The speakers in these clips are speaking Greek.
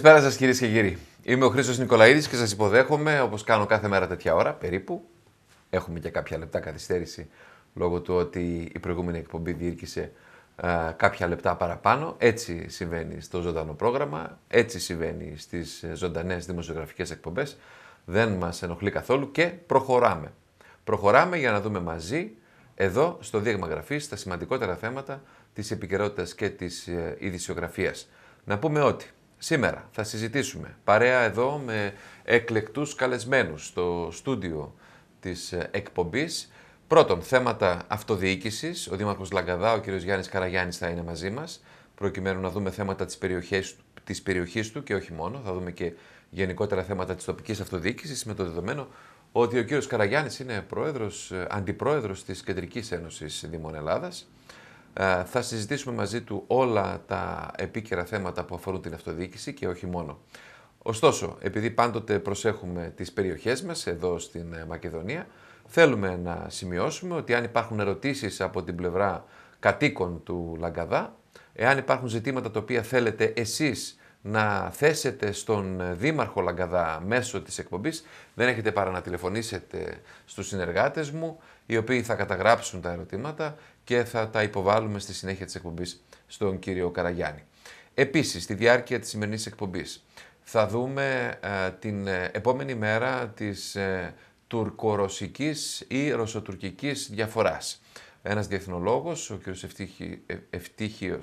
Καλησπέρα σας κυρίες και κύριοι. Είμαι ο Χρήσο Νικολαίδης και σας υποδέχομαι όπως κάνω κάθε μέρα τέτοια ώρα περίπου. Έχουμε και κάποια λεπτά καθυστέρηση λόγω του ότι η προηγούμενη εκπομπή διήρκησε α, κάποια λεπτά παραπάνω. Έτσι συμβαίνει στο ζωντανό πρόγραμμα, έτσι συμβαίνει στις ζωντανές δημοσιογραφικές εκπομπές. Δεν μας ενοχλεί καθόλου και προχωράμε. Προχωράμε για να δούμε μαζί εδώ στο Δείγμα Γραφής τα σημαντικότερα θέματα της επικαιρότητας και της ε, ειδησιογραφίας. Να πούμε ότι Σήμερα θα συζητήσουμε παρέα εδώ με εκλεκτούς καλεσμένους στο στούντιο της ε, εκπομπής. Πρώτον, θέματα αυτοδιοίκησης. Ο Δήμαρχος Λαγκαδά, ο κ. Γιάννης Καραγιάννης θα είναι μαζί μας, προκειμένου να δούμε θέματα της περιοχής, της περιοχής του και όχι μόνο. Θα δούμε και γενικότερα θέματα της τοπικής αυτοδιοίκησης με το δεδομένο ότι ο κ. Καραγιάννης είναι πρόεδρος, ε, αντιπρόεδρος της Κεντρικής Ένωσης Δήμων Ελλάδας. Ε, θα συζητήσουμε μαζί του όλα τα επίκαιρα θέματα που αφορούν την αυτοδιοίκηση και όχι μόνο. Ωστόσο, επειδή πάντοτε προσέχουμε τις περιοχές μας εδώ στην ε, Μακεδονία, θέλουμε να σημειώσουμε ότι αν υπάρχουν ερωτήσεις από την πλευρά κατοίκων του Λαγκαδά, εάν υπάρχουν ζητήματα τα οποία θέλετε εσείς να θέσετε στον ε, Δήμαρχο Λαγκαδά μέσω της εκπομπής, δεν έχετε παρά να τηλεφωνήσετε στους συνεργάτες μου, οι οποίοι θα καταγράψουν τα ερωτήματα και θα τα υποβάλουμε στη συνέχεια της εκπομπής στον κύριο Καραγιάννη. Επίσης, στη διάρκεια της σημερινής εκπομπής θα δούμε ε, την ε, επόμενη μέρα της ε, τουρκορωσικής ή ρωσοτουρκικής διαφοράς. Ένας διεθνολόγος, ο κύριος Ευτύχη, ε,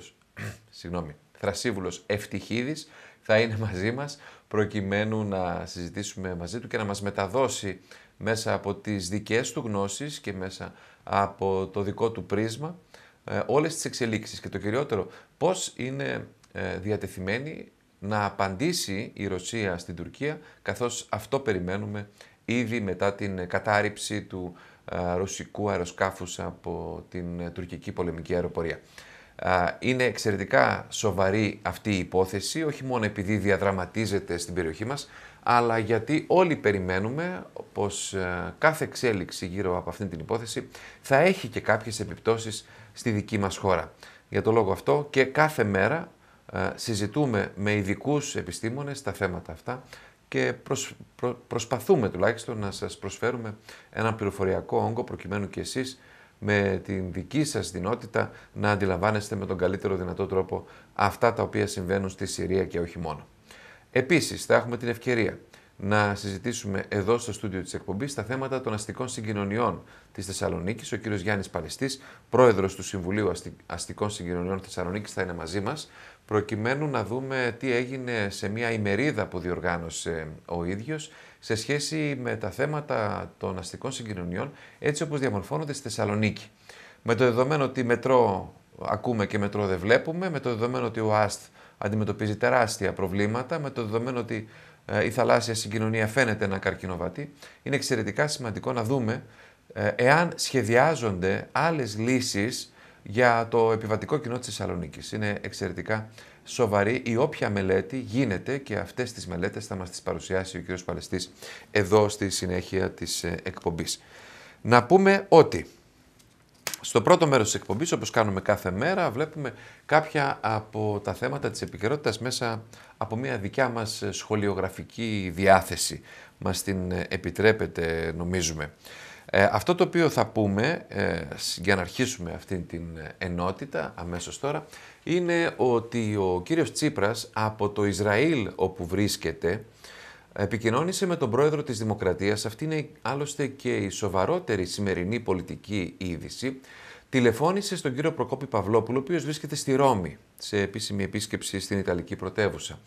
συγγνώμη, Θρασίβουλος Ευτυχίδης, θα είναι μαζί μας προκειμένου να συζητήσουμε μαζί του και να μας μεταδώσει μέσα από τις δικές του γνώσεις και μέσα από το δικό του πρίσμα ε, όλες τις εξελίξεις και το κυριότερο πώς είναι ε, διατεθειμένη να απαντήσει η Ρωσία στην Τουρκία καθώς αυτό περιμένουμε ήδη μετά την κατάρριψη του ε, ρωσικού αεροσκάφους από την τουρκική πολεμική αεροπορία. Είναι εξαιρετικά σοβαρή αυτή η υπόθεση, όχι μόνο επειδή διαδραματίζεται στην περιοχή μας, αλλά γιατί όλοι περιμένουμε πως ε, κάθε εξέλιξη γύρω από αυτήν την υπόθεση θα έχει και κάποιες επιπτώσεις στη δική μας χώρα. Για το λόγο αυτό και κάθε μέρα ε, συζητούμε με ειδικούς επιστήμονες τα θέματα αυτά και προσπαθούμε τουλάχιστον να σας προσφέρουμε ένα πληροφοριακό όγκο προκειμένου και εσείς με την δική σας δυνότητα να αντιλαμβάνεστε με τον καλύτερο δυνατό τρόπο αυτά τα οποία συμβαίνουν στη Συρία και όχι μόνο. Επίσης, θα έχουμε την ευκαιρία να συζητήσουμε εδώ στο στούντιο της εκπομπής τα θέματα των αστικών συγκοινωνιών της Θεσσαλονίκης. Ο κύριος Γιάννης Παλαιστής, πρόεδρος του Συμβουλίου Αστικών Συγκοινωνιών Θεσσαλονίκης, θα είναι μαζί μας, προκειμένου να δούμε τι έγινε σε μια ημερίδα που διοργάνωσε ο ίδιος σε σχέση με τα θέματα των αστικών συγκοινωνιών έτσι όπως διαμορφώνονται στη Θεσσαλονίκη. Με το δεδομένο ότι μετρό ακούμε και μετρό δεν βλέπουμε, με το δεδομένο ότι ο ΑΣΤ αντιμετωπίζει τεράστια προβλήματα με το δεδομένο ότι ε, η θαλάσσια συγκοινωνία φαίνεται να καρκινοβατεί, είναι εξαιρετικά σημαντικό να δούμε ε, εάν σχεδιάζονται άλλες λύσεις για το επιβατικό κοινό της Θεσσαλονίκης. Είναι εξαιρετικά σοβαρή η όποια μελέτη γίνεται και αυτές τις μελέτες θα μας τις παρουσιάσει ο κ. Παλαιστής εδώ στη συνέχεια της ε, εκπομπής. Να πούμε ότι στο πρώτο μέρος της εκπομπής, όπως κάνουμε κάθε μέρα, βλέπουμε κάποια από τα θέματα της επικαιρότητας μέσα από μια δικιά μας σχολιογραφική διάθεση. Μας την επιτρέπετε νομίζουμε. Ε, αυτό το οποίο θα πούμε, ε, για να αρχίσουμε αυτή την ενότητα αμέσως τώρα, είναι ότι ο κύριος Τσίπρας από το Ισραήλ όπου βρίσκεται, Επικοινώνησε με τον πρόεδρο της Δημοκρατίας, αυτή είναι άλλωστε και η σοβαρότερη σημερινή πολιτική είδηση, τηλεφώνησε στον κύριο Προκόπη Παυλόπουλο, ο οποίος βρίσκεται στη Ρώμη, σε επίσημη επίσκεψη στην Ιταλική πρωτεύουσα.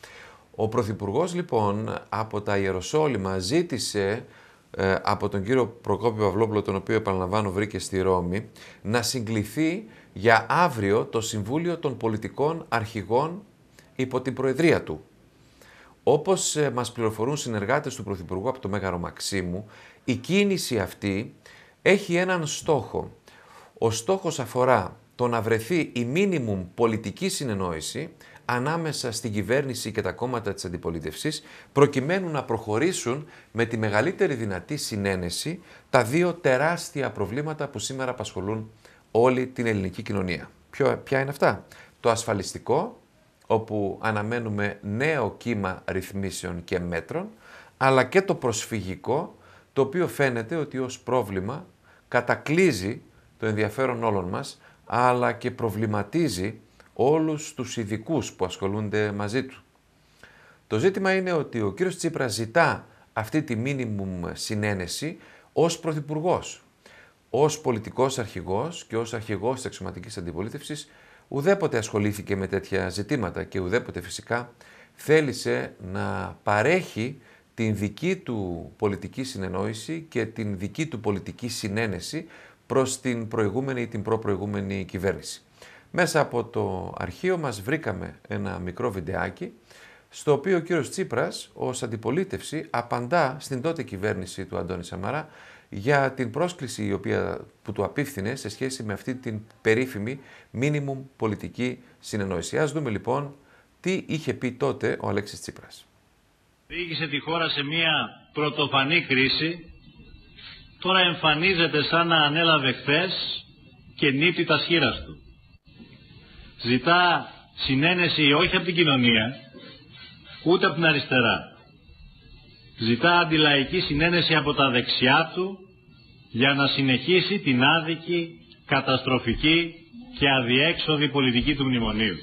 Ο Πρωθυπουργός λοιπόν από τα Ιεροσόλυμα ζήτησε ε, από τον κύριο Προκόπη Παυλόπουλο, τον οποίο επαναλαμβάνω βρήκε στη Ρώμη, να συγκληθεί για αύριο το Συμβούλιο των Πολιτικών Αρχηγών υπό την Προεδρία του. Όπως ε, μας πληροφορούν συνεργάτες του Πρωθυπουργού από το Μέγαρο Μαξίμου, η κίνηση αυτή έχει έναν στόχο. Ο στόχος αφορά το να βρεθεί η μίνιμουμ πολιτική συνεννόηση ανάμεσα στην κυβέρνηση και τα κόμματα της αντιπολίτευσης προκειμένου να προχωρήσουν με τη μεγαλύτερη δυνατή συνένεση τα δύο τεράστια προβλήματα που σήμερα απασχολούν όλη την ελληνική κοινωνία. ποια είναι αυτά? Το ασφαλιστικό όπου αναμένουμε νέο κύμα ρυθμίσεων και μέτρων, αλλά και το προσφυγικό, το οποίο φαίνεται ότι ως πρόβλημα κατακλίζει το ενδιαφέρον όλων μας, αλλά και προβληματίζει όλους τους ειδικούς που ασχολούνται μαζί του. Το ζήτημα είναι ότι ο κύριος Τσίπρας ζητά αυτή τη μίνιμουμ συνένεση ως πρωθυπουργός, ως πολιτικός αρχηγός και ως αρχηγός της εξωματικής αντιπολίτευσης ουδέποτε ασχολήθηκε με τέτοια ζητήματα και ουδέποτε φυσικά θέλησε να παρέχει την δική του πολιτική συνεννόηση και την δική του πολιτική συνένεση προς την προηγούμενη ή την προπροηγούμενη κυβέρνηση. Μέσα από το αρχείο μας βρήκαμε ένα μικρό βιντεάκι στο οποίο ο κύριος Τσίπρας ως αντιπολίτευση απαντά στην τότε κυβέρνηση του Αντώνη Σαμαρά για την πρόσκληση η οποία, που του απίφθινε σε σχέση με αυτή την περίφημη μίνιμουμ πολιτική συνεννόηση. Ας δούμε λοιπόν τι είχε πει τότε ο Αλέξης Τσίπρας. Διήγησε τη χώρα σε μια πρωτοφανή κρίση. Τώρα εμφανίζεται σαν να ανέλαβε χθες και νύπτει τα σχήρα του. Ζητά συνένεση όχι από την κοινωνία, ούτε από την αριστερά. Ζητά αντιλαϊκή συνένεση από τα δεξιά του για να συνεχίσει την άδικη, καταστροφική και αδιέξοδη πολιτική του μνημονίου.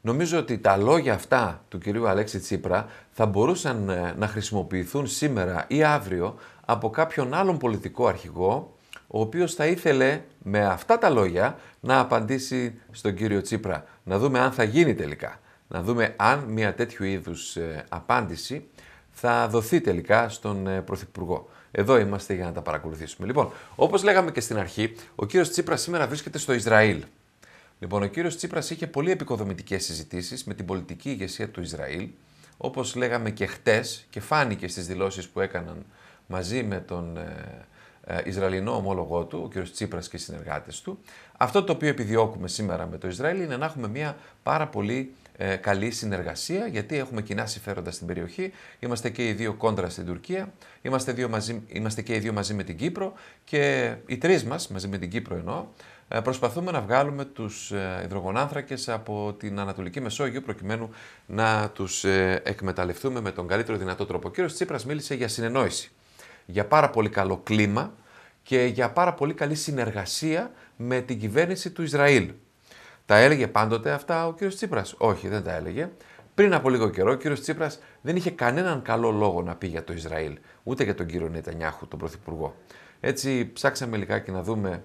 Νομίζω ότι τα λόγια αυτά του κυρίου Αλέξη Τσίπρα θα μπορούσαν ε, να χρησιμοποιηθούν σήμερα ή αύριο από κάποιον άλλον πολιτικό αρχηγό, ο οποίος θα ήθελε με αυτά τα λόγια να απαντήσει στον κύριο Τσίπρα. Να δούμε αν θα γίνει τελικά. Να δούμε αν μια τέτοιου είδους ε, απάντηση θα δοθεί τελικά στον ε, Πρωθυπουργό. Εδώ είμαστε για να τα παρακολουθήσουμε. Λοιπόν, όπως λέγαμε και στην αρχή, ο κύριος Τσίπρας σήμερα βρίσκεται στο Ισραήλ. Λοιπόν, ο κύριος Τσίπρας είχε πολύ επικοδομητικές συζητήσεις με την πολιτική ηγεσία του Ισραήλ. Όπως λέγαμε και χτες και φάνηκε στις δηλώσεις που έκαναν μαζί με τον ε, ε, Ισραηλινό ομόλογό του, ο κύριος Τσίπρας και οι συνεργάτες του. Αυτό το οποίο επιδιώκουμε σήμερα με το Ισραήλ είναι να έχουμε μια πάρα πολύ ε, καλή συνεργασία, γιατί έχουμε κοινά συμφέροντα στην περιοχή. Είμαστε και οι δύο κόντρα στην Τουρκία, είμαστε, δύο μαζί, είμαστε και οι δύο μαζί με την Κύπρο και οι τρεις μας, μαζί με την Κύπρο εννοώ, ε, προσπαθούμε να βγάλουμε τους ε, υδρογονάνθρακες από την Ανατολική Μεσόγειο προκειμένου να τους εκμεταλλευτούμε με τον καλύτερο δυνατό τρόπο. Ο κύριος Τσίπρας μίλησε για συνεννόηση, για πάρα πολύ καλό κλίμα και για πάρα πολύ καλή συνεργασία με την κυβέρνηση του Ισραήλ. Τα έλεγε πάντοτε αυτά ο κύριος Τσίπρας. Όχι, δεν τα έλεγε. Πριν από λίγο καιρό, ο κύριος Τσίπρας δεν είχε κανέναν καλό λόγο να πει για το Ισραήλ, ούτε για τον κύριο Νετανιάχου, τον πρωθυπουργό. Έτσι, ψάξαμε λιγάκι να δούμε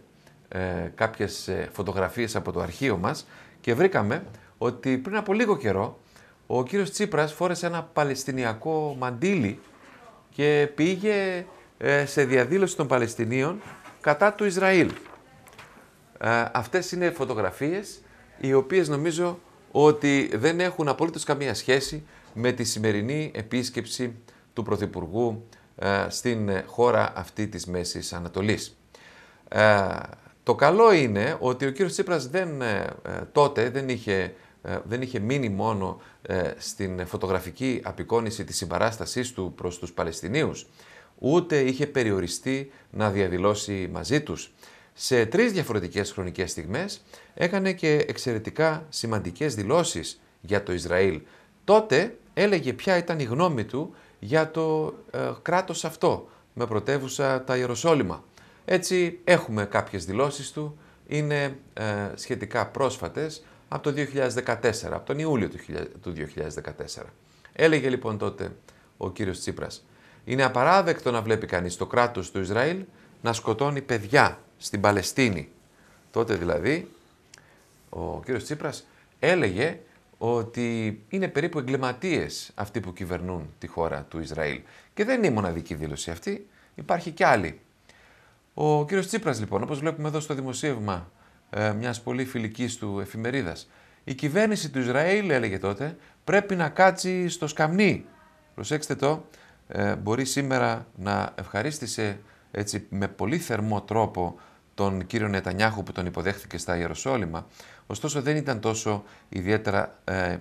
ε, κάποιες φωτογραφίες από το αρχείο μας και βρήκαμε ότι πριν από λίγο καιρό ο κύριος Τσίπρας φόρεσε ένα Παλαιστινιακό μαντίλι και πήγε ε, σε διαδήλωση των Παλαιστινίων κατά του Ισραήλ. Ε, αυτές είναι φωτογραφίες οι οποίες νομίζω ότι δεν έχουν απολύτως καμία σχέση με τη σημερινή επίσκεψη του Πρωθυπουργού ε, στην χώρα αυτή της Μέσης Ανατολής. Ε, το καλό είναι ότι ο κύριος Τσίπρας δεν, ε, τότε δεν είχε, δεν είχε μείνει μόνο στην φωτογραφική απεικόνιση της συμπαράστασής του προς τους Παλαιστινίους, ούτε είχε περιοριστεί να διαδηλώσει μαζί τους σε τρεις διαφορετικές χρονικές στιγμές έκανε και εξαιρετικά σημαντικές δηλώσεις για το Ισραήλ. Τότε έλεγε ποια ήταν η γνώμη του για το ε, κράτος αυτό με πρωτεύουσα τα Ιεροσόλυμα. Έτσι έχουμε κάποιες δηλώσεις του, είναι ε, σχετικά πρόσφατες από το 2014, από τον Ιούλιο του 2014. Έλεγε λοιπόν τότε ο κύριος Τσίπρας, είναι απαράδεκτο να βλέπει κανείς το κράτος του Ισραήλ να σκοτώνει παιδιά στην Παλαιστίνη. Τότε δηλαδή ο κύριος Τσίπρας έλεγε ότι είναι περίπου εγκληματίες αυτοί που κυβερνούν τη χώρα του Ισραήλ. Και δεν είναι η μοναδική δήλωση αυτή, υπάρχει και άλλη. Ο κύριος Τσίπρας λοιπόν, όπως βλέπουμε εδώ στο δημοσίευμα ε, μιας πολύ φιλικής του εφημερίδας, η κυβέρνηση του Ισραήλ έλεγε τότε πρέπει να κάτσει στο σκαμνί. Προσέξτε το, ε, μπορεί σήμερα να ευχαρίστησε έτσι, με πολύ θερμό τρόπο τον κύριο Νετανιάχου που τον υποδέχθηκε στα Ιεροσόλυμα, ωστόσο δεν ήταν τόσο ιδιαίτερα ε,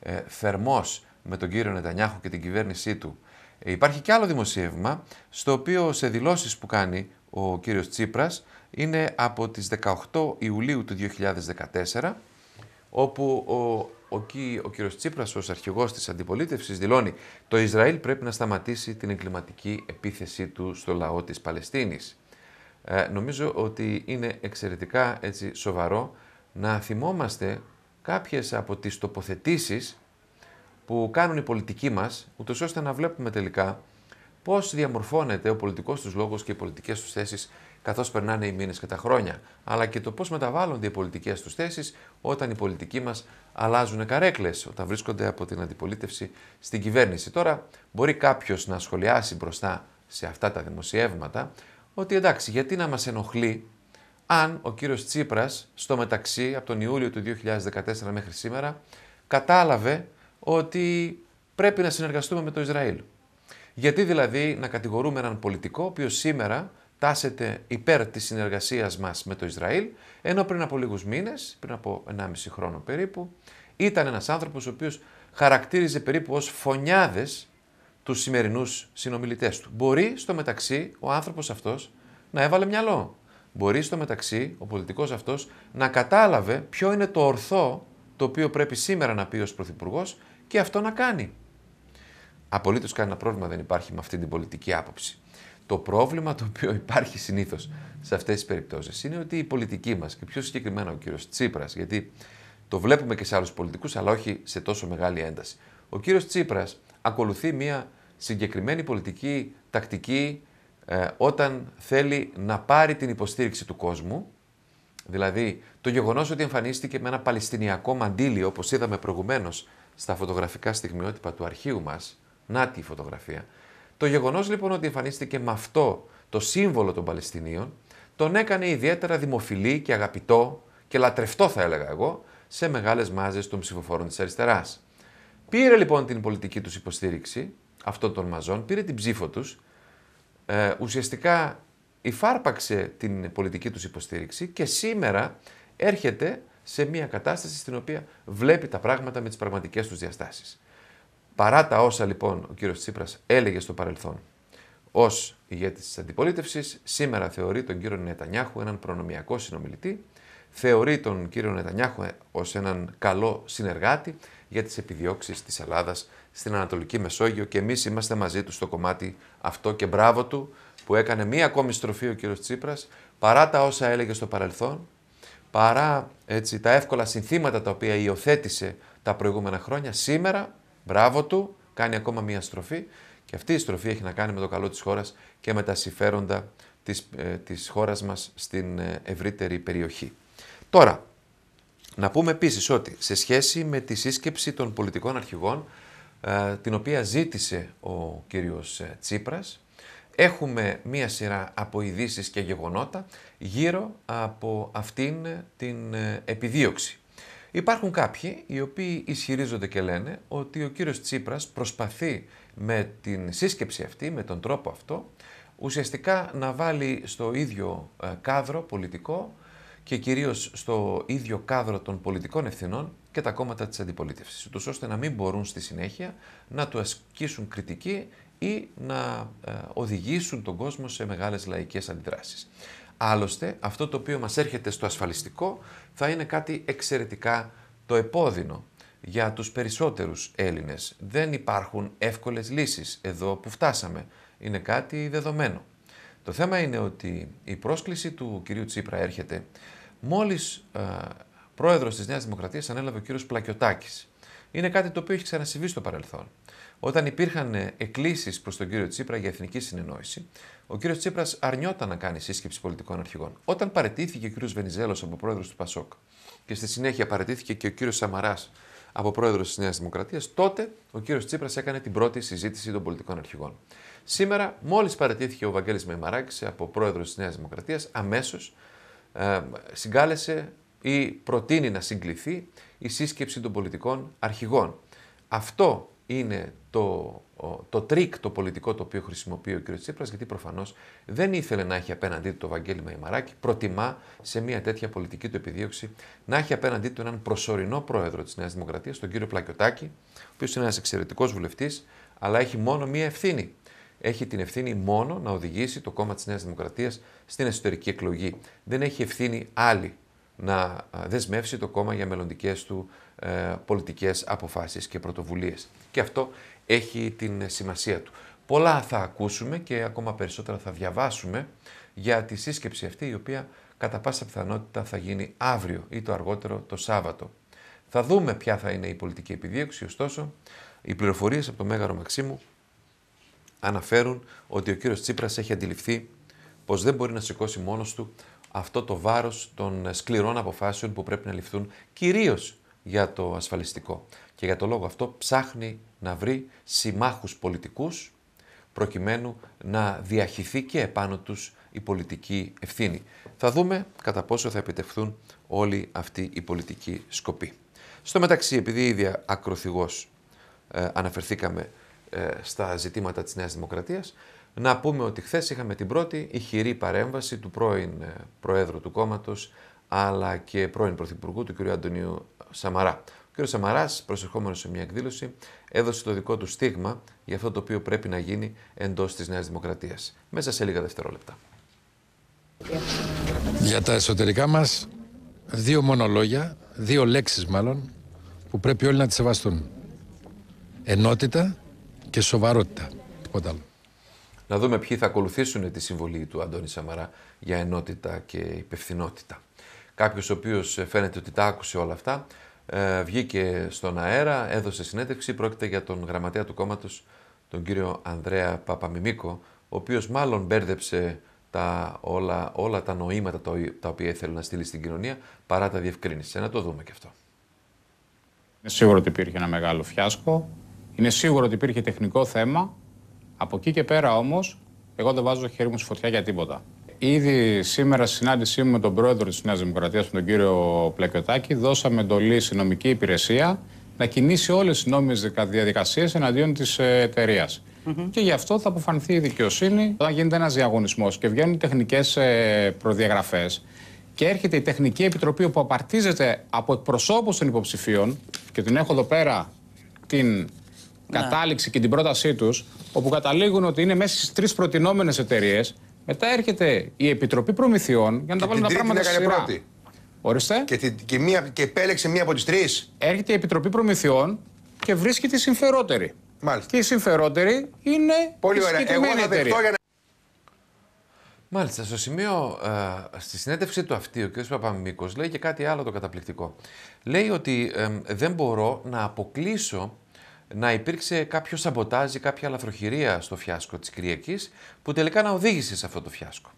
ε θερμός με τον κύριο Νετανιάχου και την κυβέρνησή του. Ε, υπάρχει και άλλο δημοσίευμα, στο οποίο σε δηλώσεις που κάνει ο κύριος Τσίπρας, είναι από τις 18 Ιουλίου του 2014, όπου ο ο, ο κύριος Τσίπρας ως αρχηγός της αντιπολίτευσης δηλώνει «Το Ισραήλ πρέπει να σταματήσει την εγκληματική επίθεσή του στο λαό της Παλαιστίνης». Ε, νομίζω ότι είναι εξαιρετικά έτσι, σοβαρό να θυμόμαστε κάποιες από τις τοποθετήσεις που κάνουν οι πολιτικοί μας, ούτως ώστε να βλέπουμε τελικά πώς διαμορφώνεται ο πολιτικός τους λόγος και οι πολιτικές τους θέσεις καθώς περνάνε οι μήνες και τα χρόνια, αλλά και το πώς μεταβάλλονται οι πολιτικές τους θέσεις όταν οι πολιτικοί μας αλλάζουν καρέκλες, όταν βρίσκονται από την αντιπολίτευση στην κυβέρνηση. Τώρα, μπορεί κάποιος να σχολιάσει μπροστά σε αυτά τα δημοσιεύματα ότι εντάξει, γιατί να μας ενοχλεί αν ο κύριος Τσίπρας στο μεταξύ από τον Ιούλιο του 2014 μέχρι σήμερα κατάλαβε ότι πρέπει να συνεργαστούμε με το Ισραήλ. Γιατί δηλαδή να κατηγορούμε έναν πολιτικό ο οποίος σήμερα τάσεται υπέρ της συνεργασίας μας με το Ισραήλ, ενώ πριν από λίγους μήνες, πριν από 1,5 χρόνο περίπου, ήταν ένας άνθρωπος ο οποίος χαρακτήριζε περίπου ως φωνιάδες τους σημερινούς συνομιλητές του. Μπορεί στο μεταξύ ο άνθρωπος αυτός να έβαλε μυαλό. Μπορεί στο μεταξύ ο πολιτικός αυτός να κατάλαβε ποιο είναι το ορθό το οποίο πρέπει σήμερα να πει ως Πρωθυπουργός και αυτό να κάνει. Απολύτως κανένα πρόβλημα δεν υπάρχει με αυτή την πολιτική άποψη. Το πρόβλημα το οποίο υπάρχει συνήθως σε αυτές τις περιπτώσεις είναι ότι η πολιτική μας και πιο συγκεκριμένα ο κύριος Τσίπρας, γιατί το βλέπουμε και σε άλλους πολιτικούς, αλλά όχι σε τόσο μεγάλη ένταση. Ο κύριος Τσίπρας ακολουθεί μια συγκεκριμένη πολιτική τακτική ε, όταν θέλει να πάρει την υποστήριξη του κόσμου. Δηλαδή, το γεγονός ότι εμφανίστηκε με ένα παλαιστινιακό μαντήλι όπως είδαμε προηγουμένως στα φωτογραφικά στιγμιότυπα του αρχείου μας, να τη φωτογραφία, το γεγονός λοιπόν ότι εμφανίστηκε με αυτό το σύμβολο των Παλαιστινίων τον έκανε ιδιαίτερα δημοφιλή και αγαπητό και λατρευτό θα έλεγα εγώ σε μεγάλες μάζες των ψηφοφόρων της αριστεράς. Πήρε λοιπόν την πολιτική τους υποστήριξη αυτών των μαζών, πήρε την ψήφο τους. ε, ουσιαστικά υφάρπαξε την πολιτική τους υποστήριξη και σήμερα έρχεται σε μια κατάσταση στην οποία βλέπει τα πράγματα με τις πραγματικές τους διαστάσεις. Παρά τα όσα λοιπόν ο κύριος Τσίπρας έλεγε στο παρελθόν ως ηγέτης της αντιπολίτευσης, σήμερα θεωρεί τον κύριο Νετανιάχου έναν προνομιακό συνομιλητή, θεωρεί τον κύριο Νετανιάχου ως έναν καλό συνεργάτη για τις επιδιώξεις της Ελλάδας στην Ανατολική Μεσόγειο και εμείς είμαστε μαζί του στο κομμάτι αυτό και μπράβο του που έκανε μία ακόμη στροφή ο κύριος Τσίπρας παρά τα όσα έλεγε στο παρελθόν, παρά έτσι, τα εύκολα συνθήματα τα οποία υιοθέτησε τα προηγούμενα χρόνια, σήμερα Μπράβο του, κάνει ακόμα μία στροφή και αυτή η στροφή έχει να κάνει με το καλό της χώρας και με τα συμφέροντα της, ε, χώρας μας στην ε, ευρύτερη περιοχή. Τώρα, να πούμε επίσης ότι σε σχέση με τη σύσκεψη των πολιτικών αρχηγών ε, την οποία ζήτησε ο κύριος Τσίπρας, έχουμε μία σειρά από ειδήσεις και γεγονότα γύρω από αυτήν την επιδίωξη. Υπάρχουν κάποιοι οι οποίοι ισχυρίζονται και λένε ότι ο κύριος Τσίπρας προσπαθεί με την σύσκεψη αυτή, με τον τρόπο αυτό, ουσιαστικά να βάλει στο ίδιο ε, κάδρο πολιτικό και κυρίως στο ίδιο κάδρο των πολιτικών ευθυνών και τα κόμματα της αντιπολίτευσης, τους, ώστε να μην μπορούν στη συνέχεια να του ασκήσουν κριτική ή να ε, οδηγήσουν τον κόσμο σε μεγάλες λαϊκές αντιδράσεις. Άλλωστε, αυτό το οποίο μας έρχεται στο ασφαλιστικό θα είναι κάτι εξαιρετικά το επώδυνο για τους περισσότερους Έλληνες. Δεν υπάρχουν εύκολες λύσεις εδώ που φτάσαμε. Είναι κάτι δεδομένο. Το θέμα είναι ότι η πρόσκληση του κυρίου Τσίπρα έρχεται μόλις ε, πρόεδρος της Νέας Δημοκρατίας ανέλαβε ο κύριος Πλακιωτάκης είναι κάτι το οποίο έχει ξανασυμβεί στο παρελθόν. Όταν υπήρχαν ε, εκκλήσεις προς τον κύριο Τσίπρα για εθνική συνεννόηση, ο κύριος Τσίπρας αρνιόταν να κάνει σύσκεψη πολιτικών αρχηγών. Όταν παρετήθηκε ο κύριος Βενιζέλος από πρόεδρος του Πασόκ και στη συνέχεια παρετήθηκε και ο κύριος Σαμαράς από πρόεδρος της Νέας Δημοκρατίας, τότε ο κύριος Τσίπρας έκανε την πρώτη συζήτηση των πολιτικών αρχηγών. Σήμερα, μόλις παρετήθηκε ο Βαγγέλης Μεϊμαράκη από πρόεδρος της Νέας Δημοκρατίας, αμέσως ε, συγκάλεσε ή προτείνει να συγκληθεί η σύσκεψη των πολιτικών αρχηγών. Αυτό είναι το, το τρίκ το πολιτικό το οποίο χρησιμοποιεί ο κ. Τσίπρας, γιατί προφανώς δεν ήθελε να έχει απέναντί του το Βαγγέλη Μαϊμαράκη, προτιμά σε μια τέτοια πολιτική του επιδίωξη να έχει απέναντί του έναν προσωρινό πρόεδρο της Νέας Δημοκρατίας, τον κύριο Πλακιωτάκη, ο οποίος είναι ένας εξαιρετικός βουλευτής, αλλά έχει μόνο μία ευθύνη. Έχει την ευθύνη μόνο να οδηγήσει το κόμμα της Νέας Δημοκρατίας στην εσωτερική εκλογή. Δεν έχει ευθύνη άλλη να δεσμεύσει το κόμμα για μελλοντικές του ε, πολιτικές αποφάσεις και πρωτοβουλίες. Και αυτό έχει την σημασία του. Πολλά θα ακούσουμε και ακόμα περισσότερα θα διαβάσουμε για τη σύσκεψη αυτή η οποία κατά πάσα πιθανότητα θα γίνει αύριο ή το αργότερο το Σάββατο. Θα δούμε ποια θα είναι η πολιτική επιδίωξη, ωστόσο οι πληροφορίες από το Μέγαρο Μαξίμου αναφέρουν ότι ο κύριος Τσίπρας έχει αντιληφθεί πως δεν μπορεί να σηκώσει μόνος του αυτό το βάρος των σκληρών αποφάσεων που πρέπει να ληφθούν κυρίως για το ασφαλιστικό. Και για το λόγο αυτό ψάχνει να βρει συμμάχους πολιτικούς προκειμένου να διαχυθεί και επάνω τους η πολιτική ευθύνη. Θα δούμε κατά πόσο θα επιτευχθούν όλοι αυτοί οι πολιτικοί σκοποί. Στο μεταξύ, επειδή ήδη ακροθυγώς ε, αναφερθήκαμε ε, στα ζητήματα της Νέας Δημοκρατίας, να πούμε ότι χθες είχαμε την πρώτη ηχηρή παρέμβαση του πρώην ε, Προέδρου του κόμματος αλλά και πρώην Πρωθυπουργού του κ. Αντωνίου Σαμαρά. Ο κ. Σαμαράς, προσερχόμενος σε μια εκδήλωση, έδωσε το δικό του στίγμα για αυτό το οποίο πρέπει να γίνει εντός της Νέας Δημοκρατίας. Μέσα σε λίγα δευτερόλεπτα. Για τα εσωτερικά μας, δύο μονολόγια, δύο λέξεις μάλλον, που πρέπει όλοι να τις σεβαστούν. Ενότητα και σοβαρότητα. Τίποτα άλλο να δούμε ποιοι θα ακολουθήσουν τη συμβολή του Αντώνη Σαμαρά για ενότητα και υπευθυνότητα. Κάποιος ο οποίος ε, φαίνεται ότι τα άκουσε όλα αυτά, ε, βγήκε στον αέρα, έδωσε συνέντευξη, πρόκειται για τον γραμματέα του κόμματος, τον κύριο Ανδρέα Παπαμιμίκο, ο οποίος μάλλον μπέρδεψε τα όλα, όλα τα νοήματα τα οποία ήθελε να στείλει στην κοινωνία, παρά τα διευκρίνησε. Να το δούμε και αυτό. Είναι σίγουρο ότι υπήρχε ένα μεγάλο φιάσκο. Είναι σίγουρο ότι υπήρχε τεχνικό θέμα από εκεί και πέρα όμως, εγώ δεν βάζω χέρι μου στη φωτιά για τίποτα. Ήδη σήμερα στη συνάντησή μου με τον πρόεδρο της Νέας Δημοκρατίας, τον κύριο Πλακιωτάκη, δώσαμε εντολή στην νομική υπηρεσία να κινήσει όλες τις νόμιμες διαδικασίες εναντίον της ε, εταιρεια Και γι' αυτό θα αποφανθεί η δικαιοσύνη όταν γίνεται ένας διαγωνισμός και βγαίνουν τεχνικές ε, προδιαγραφές και έρχεται η τεχνική επιτροπή που απαρτίζεται από εκπροσώπους των υποψηφίων και την έχω εδώ πέρα την ναι. κατάληξη και την πρότασή τους, όπου καταλήγουν ότι είναι μέσα στις τρεις προτινόμενες εταιρείες. Μετά έρχεται η Επιτροπή Προμηθειών για να και τα βάλουν τα πράγματα σε Πρώτη. Ορίστε. Και, τη, και, μία, και επέλεξε μία από τις τρεις. Έρχεται η Επιτροπή Προμηθειών και βρίσκει τη συμφερότερη. Μάλιστα. Και η συμφερότερη είναι. Πολύ ωραία. Εγώ να για να. Μάλιστα, στο σημείο, ε, στη συνέντευξη του αυτή, ο κ. Παπαμίκος λέει και κάτι άλλο το καταπληκτικό. Λέει ότι δεν μπορώ να αποκλείσω να υπήρξε κάποιο σαμποτάζ ή κάποια αλαθροχειρία στο φιάσκο της Κυριακής που τελικά να οδήγησε σε αυτό το φιάσκο.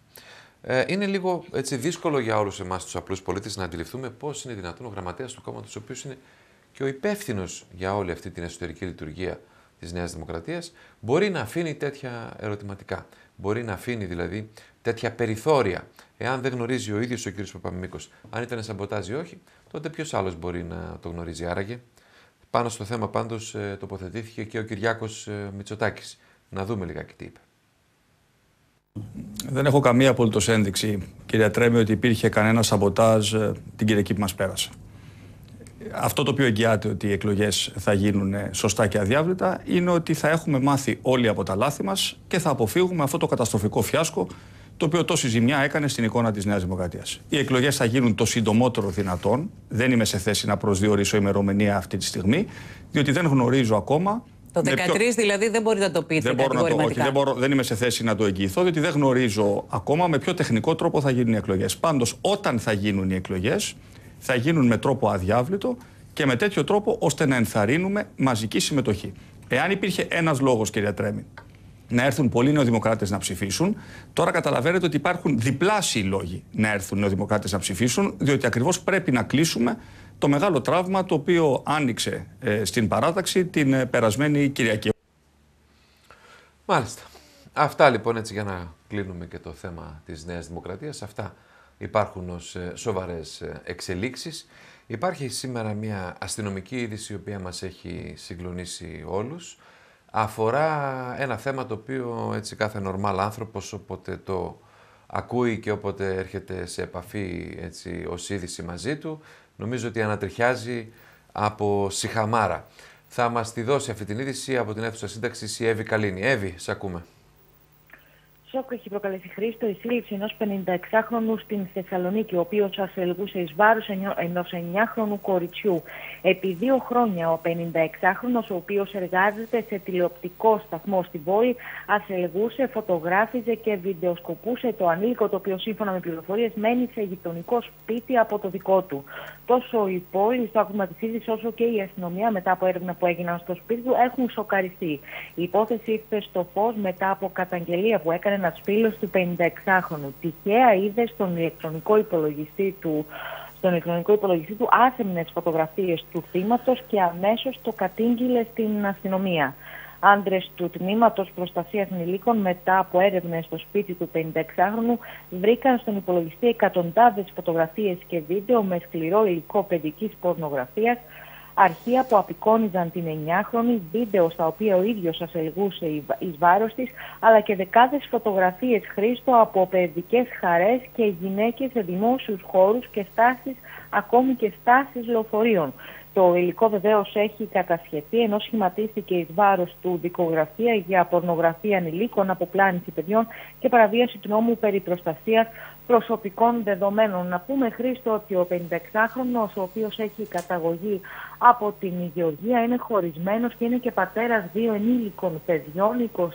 Ε, είναι λίγο έτσι, δύσκολο για όλους εμάς τους απλούς πολίτες να αντιληφθούμε πώς είναι δυνατόν ο γραμματέας του κόμματος, ο οποίος είναι και ο υπεύθυνος για όλη αυτή την εσωτερική λειτουργία της Νέας Δημοκρατίας, μπορεί να αφήνει τέτοια ερωτηματικά. Μπορεί να αφήνει δηλαδή τέτοια περιθώρια. Εάν δεν γνωρίζει ο ίδιος ο κ. Παπαμίκος αν ήταν σαμποτάζ ή όχι, τότε ποιος άλλος μπορεί να το γνωρίζει άραγε. Πάνω στο θέμα πάντως ε, τοποθετήθηκε και ο Κυριάκος ε, Μητσοτάκης. Να δούμε λιγάκι τι είπε. Δεν έχω καμία απολύτως ένδειξη, κυρία Τρέμι, ότι υπήρχε κανένα σαμποτάζ ε, την Κυριακή που μας πέρασε. Αυτό το οποίο εγγυάται ότι οι εκλογές θα γίνουν σωστά και αδιάβλητα είναι ότι θα έχουμε μάθει όλοι από τα λάθη μας και θα αποφύγουμε αυτό το καταστροφικό φιάσκο το οποίο τόση ζημιά έκανε στην εικόνα της Νέας Δημοκρατίας. Οι εκλογές θα γίνουν το συντομότερο δυνατόν. Δεν είμαι σε θέση να προσδιορίσω ημερομηνία αυτή τη στιγμή, διότι δεν γνωρίζω ακόμα. Το 13 ποιο... δηλαδή δεν μπορείτε να το πείτε. Δεν, μπορώ να το, όχι, δεν, μπορώ, δεν είμαι σε θέση να το εγγυηθώ, διότι δεν γνωρίζω ακόμα με ποιο τεχνικό τρόπο θα γίνουν οι εκλογές. Πάντως, όταν θα γίνουν οι εκλογές, θα γίνουν με τρόπο αδιάβλητο και με τέτοιο τρόπο ώστε να ενθαρρύνουμε μαζική συμμετοχή. Εάν υπήρχε ένας λόγος, κυρία Τρέμι, να έρθουν πολλοί νεοδημοκράτες να ψηφίσουν. Τώρα καταλαβαίνετε ότι υπάρχουν διπλάσιοι λόγοι να έρθουν νεοδημοκράτες να ψηφίσουν, διότι ακριβώς πρέπει να κλείσουμε το μεγάλο τραύμα το οποίο άνοιξε ε, στην παράταξη την ε, περασμένη Κυριακή. Μάλιστα. Αυτά λοιπόν έτσι για να κλείνουμε και το θέμα της Νέας Δημοκρατίας. Αυτά υπάρχουν ως ε, σοβαρές εξελίξεις. Υπάρχει σήμερα μια αστυνομική είδηση η οποία μας έχει συγκλονίσει όλους αφορά ένα θέμα το οποίο έτσι κάθε νορμάλ άνθρωπος όποτε το ακούει και όποτε έρχεται σε επαφή έτσι, ως είδηση μαζί του, νομίζω ότι ανατριχιάζει από συχαμάρα. Θα μας τη δώσει αυτή την είδηση από την αίθουσα σύνταξης η Εύη Καλίνη. Εύη, σε ακούμε. Σοκ έχει προκαλέσει χρήση το εισηλυψη ενο ενό 56χρονου στην Θεσσαλονίκη, ο οποίος ασελγούσε εις βάρος ενό 9χρονου κοριτσιού. Επί δύο χρόνια, ο 56χρονο, ο οποίος εργάζεται σε τηλεοπτικό σταθμό στην πόλη, ασελγούσε, φωτογράφιζε και βιντεοσκοπούσε το ανήλικο, το οποίο σύμφωνα με πληροφορίες μένει σε γειτονικό σπίτι από το δικό του. Τόσο η πόλη, στο ακουματιστήδη, όσο και η αστυνομία, μετά από έρευνα που έγιναν στο σπίτι του, έχουν σοκαριστεί. Η υπόθεση ήρθε στο φως μετά από καταγγελία που έκανε ένα του 56χρονου. Τυχαία είδε στον ηλεκτρονικό υπολογιστή του στον ηλεκτρονικό υπολογιστή του άθεμνες φωτογραφίες του θύματος και αμεσω το κατήγγειλε στην αστυνομία. Άντρες του Τμήματος Προστασίας Νηλίκων, μετά από έρευνες στο σπίτι του 56χρονου, βρήκαν στον υπολογιστή εκατοντάδες φωτογραφίες και βίντεο με σκληρό υλικό παιδικής πορνογραφίας, αρχεία που απεικόνιζαν την 9χρονη, βίντεο στα οποία ο ίδιος ασελγούσε ει βάρος της, αλλά και δεκάδες φωτογραφίες Χρήστο από παιδικές χαρές και γυναίκες σε δημόσιους χώρους και στάσεις ακόμη και στάσεις λεωφορείων. Το υλικό βεβαίως έχει κατασχεθεί ενώ σχηματίστηκε εις βάρος του δικογραφία για πορνογραφία ανηλίκων, αποπλάνηση παιδιών και παραβίαση του νόμου περί προστασίας προσωπικών δεδομένων. Να πούμε, Χρήστο, ότι ο 56χρονο, ο οποίος έχει καταγωγή από την Γεωργία, είναι χωρισμένος και είναι και πατέρας δύο ενήλικων παιδιών, 27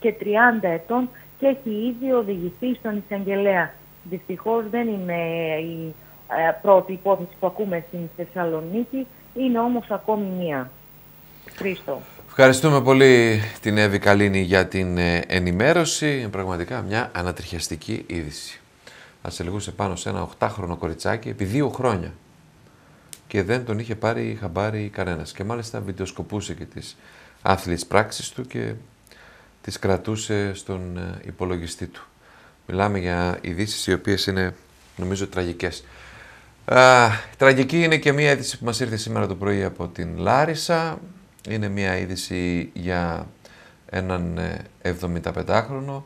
και 30 ετών, και έχει ήδη οδηγηθεί στον εισαγγελέα. Δυστυχώς δεν είναι η ε, πρώτη υπόθεση που ακούμε στην Θεσσαλονίκη, είναι όμως ακόμη μία. Χρήστο. Ευχαριστούμε πολύ την Εύη Καλίνη για την ε, ενημέρωση. Είναι πραγματικά μια ανατριχιαστική είδηση. ελεγούσε πάνω σε ένα 8χρονο κοριτσάκι επί δύο χρόνια και δεν τον είχε πάρει χαμπάρι κανένας. Και μάλιστα βιντεοσκοπούσε και τις άθλιες πράξεις του και τις κρατούσε στον ε, υπολογιστή του. Μιλάμε για ειδήσεις οι οποίες είναι νομίζω τραγικές τραγική είναι και μία είδηση που μας ήρθε σήμερα το πρωί από την Λάρισα. Είναι μία είδηση για έναν 75χρονο, ε,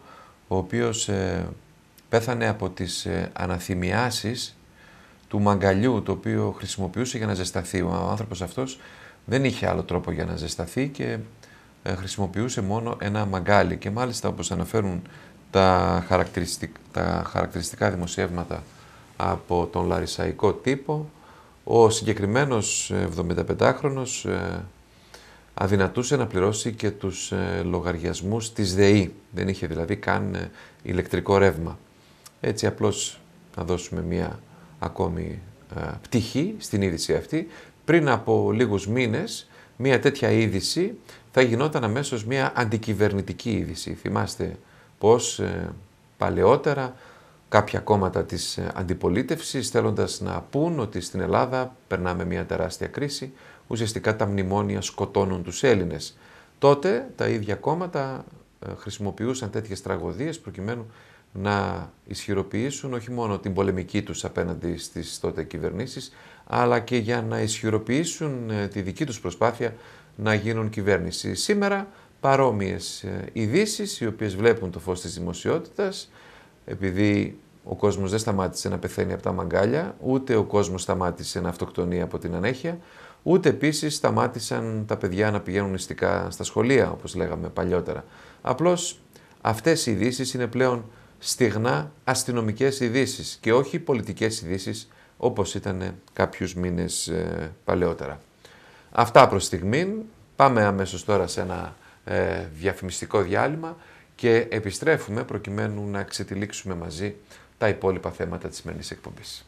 ο οποίος ε, πέθανε από τις ε, αναθυμιάσεις του μαγκαλιού, το οποίο χρησιμοποιούσε για να ζεσταθεί. Ο άνθρωπος αυτός δεν είχε άλλο τρόπο για να ζεσταθεί και ε, χρησιμοποιούσε μόνο ένα μαγκάλι. Και μάλιστα, όπως αναφέρουν τα τα χαρακτηριστικά δημοσιεύματα από τον Λαρισαϊκό τύπο, ο συγκεκριμένος 75χρονος ε, ε, αδυνατούσε να πληρώσει και τους ε, λογαριασμούς της ΔΕΗ. Δεν είχε δηλαδή καν ηλεκτρικό ρεύμα. Έτσι απλώς να δώσουμε μια ακόμη πτυχή στην είδηση αυτή. Πριν από λίγους μήνες μια τέτοια είδηση θα γινόταν αμέσως μια αντικυβερνητική είδηση. Θυμάστε πως παλαιότερα κάποια κόμματα της ε, αντιπολίτευσης θέλοντας να πούν ότι στην Ελλάδα περνάμε μια τεράστια κρίση, ουσιαστικά τα μνημόνια σκοτώνουν τους Έλληνες. Τότε τα ίδια κόμματα ε, χρησιμοποιούσαν τέτοιες τραγωδίες προκειμένου να ισχυροποιήσουν όχι μόνο την πολεμική τους απέναντι στις τότε κυβερνήσεις, αλλά και για να ισχυροποιήσουν ε, τη δική τους προσπάθεια να γίνουν κυβέρνηση. Σήμερα παρόμοιες ειδήσεις, οι οποίες βλέπουν το φως της δημοσιότητας, επειδή ο κόσμος δεν σταμάτησε να πεθαίνει από τα μαγκάλια, ούτε ο κόσμος σταμάτησε να αυτοκτονεί από την ανέχεια, ούτε επίσης σταμάτησαν τα παιδιά να πηγαίνουν νηστικά στα σχολεία, όπως λέγαμε παλιότερα. Απλώς αυτές οι ειδήσεις είναι πλέον στιγνά αστυνομικές ειδήσεις και όχι πολιτικές ειδήσεις όπως ήταν κάποιους μήνες ε, παλαιότερα. Αυτά προς στιγμήν. Πάμε αμέσως τώρα σε ένα ε, διαφημιστικό διάλειμμα και επιστρέφουμε προκειμένου να ξετυλίξουμε μαζί τα υπόλοιπα θέματα της σημερινής εκπομπής.